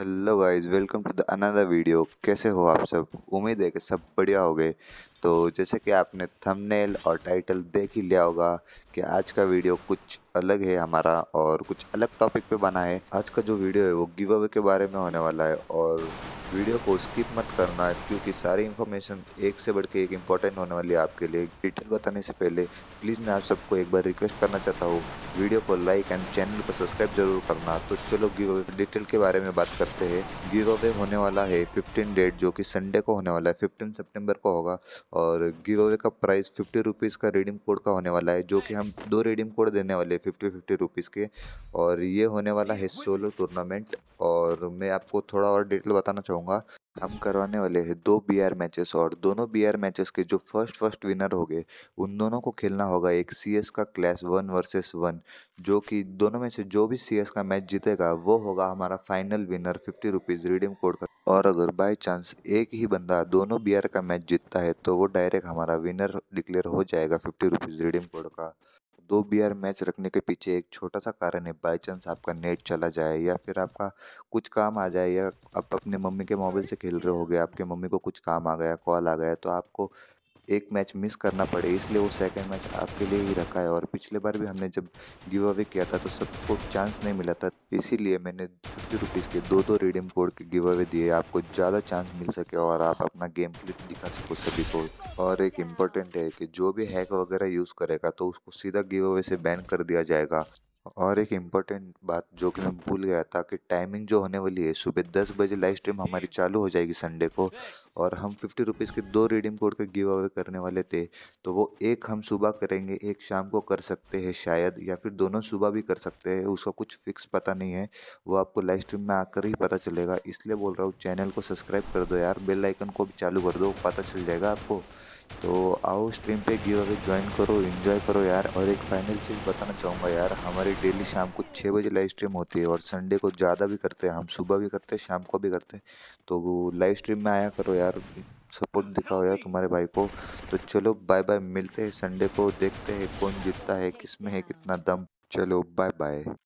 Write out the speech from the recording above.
hello guys welcome to the another video कैसे हो आप सब उम्मीद है कि सब बढ़िया हो गए तो जैसे कि आपने थंबनेल और टाइटल देख ही लिया होगा कि आज का वीडियो कुछ अलग है हमारा और कुछ अलग टॉपिक पे बना है आज का जो वीडियो है वो गिव अवे के बारे में होने वाला है और वीडियो को स्किप मत करना क्योंकि सारी इन्फॉर्मेशन एक से बढ़ के एक इम्पॉर्टेंट होने वाली है आपके लिए डिटेल बताने से पहले प्लीज़ मैं आप सबको एक बार रिक्वेस्ट करना चाहता हूँ वीडियो को लाइक एंड चैनल को सब्सक्राइब जरूर करना तो चलो गिव डिटेल के बारे में बात करते हैं गिव अवे होने वाला है फिफ्टीन डेट जो कि संडे को होने वाला है फिफ्टीन सेप्टेम्बर को होगा और गिव अवे का प्राइस फिफ्टी रुपीज़ का रिडीम कोड का होने वाला है जो कि हम दो रिडीम कोड देने वाले हैं फिफ्टी फिफ्टी रुपीज़ के और ये होने वाला है सोलो टूर्नामेंट और मैं आपको थोड़ा और डिटेल बताना चाहूँगा बताऊंगा हम करवाने वाले हैं दो बी आर मैचेस और दोनों बी आर मैचेस के जो फर्स्ट फर्स्ट विनर हो गए उन दोनों को खेलना होगा एक सी एस का क्लैश वन वर्सेस वन जो कि दोनों में से जो भी सी एस का मैच जीतेगा वो होगा हमारा final winner fifty rupees redeem code का और अगर बाय चांस एक ही बंदा दोनों बी आर का मैच जीतता है तो वो डायरेक्ट हमारा विनर डिक्लेयर हो जाएगा फिफ्टी रुपीज़ रिडीम कोड का दो बी आर मैच रखने के पीछे एक छोटा सा कारण है बाई चांस आपका नेट चला जाए या फिर आपका कुछ काम आ जाए या आप अपने मम्मी के मोबाइल से खेल रहे हो गए आपके मम्मी को कुछ काम आ गया कॉल आ गया तो आपको एक मैच मिस करना पड़े इसलिए वो सेकंड मैच आपके लिए ही रखा है और पिछले बार भी हमने जब गिव अवे किया था तो सबको चांस नहीं मिला था इसीलिए मैंने फिफ्टी रुपीज़ के दो दो रिडीम कोड के गिव अवे दिए आपको ज़्यादा चांस मिल सके और आप अपना गेम क्लिप दिखा सको सभी को और एक इम्पोर्टेंट है कि जो भी हैक वगैरह यूज़ करेगा तो उसको सीधा गिव अवे से बैन कर दिया जाएगा और एक इम्पोर्टेंट बात जो कि मैं भूल गया था कि टाइमिंग जो होने वाली है सुबह दस बजे लाइव स्ट्रीम हमारी चालू हो जाएगी संडे को और हम फिफ्टी रुपीज़ के दो रिडीम कोड का गिव अवे करने वाले थे तो वो एक हम सुबह करेंगे एक शाम को कर सकते हैं शायद या फिर दोनों सुबह भी कर सकते हैं उसका कुछ फिक्स पता नहीं है वो आपको लाइव स्ट्रीम में आकर ही पता चलेगा इसलिए बोल रहा हूँ चैनल को सब्सक्राइब कर दो यार बेल आइकन को भी चालू कर दो पता चल जाएगा आपको तो आओ स्ट्रीम पे गिव अवे ज्वाइन करो इन्जॉय करो यार और एक फाइनल चीज़ बताना चाहूँगा यार हमारी डेली शाम को छः बजे लाइव स्ट्रीम होती है और संडे को ज़्यादा भी करते हैं हम सुबह भी करते हैं शाम को भी करते हैं तो वो लाइव स्ट्रीम में आया करो यार सपोर्ट दिखाओ यार तुम्हारे भाई को तो चलो बाय बाय मिलते हैं संडे को देखते हैं कौन जीतता है किस में है कितना दम चलो बाय बाय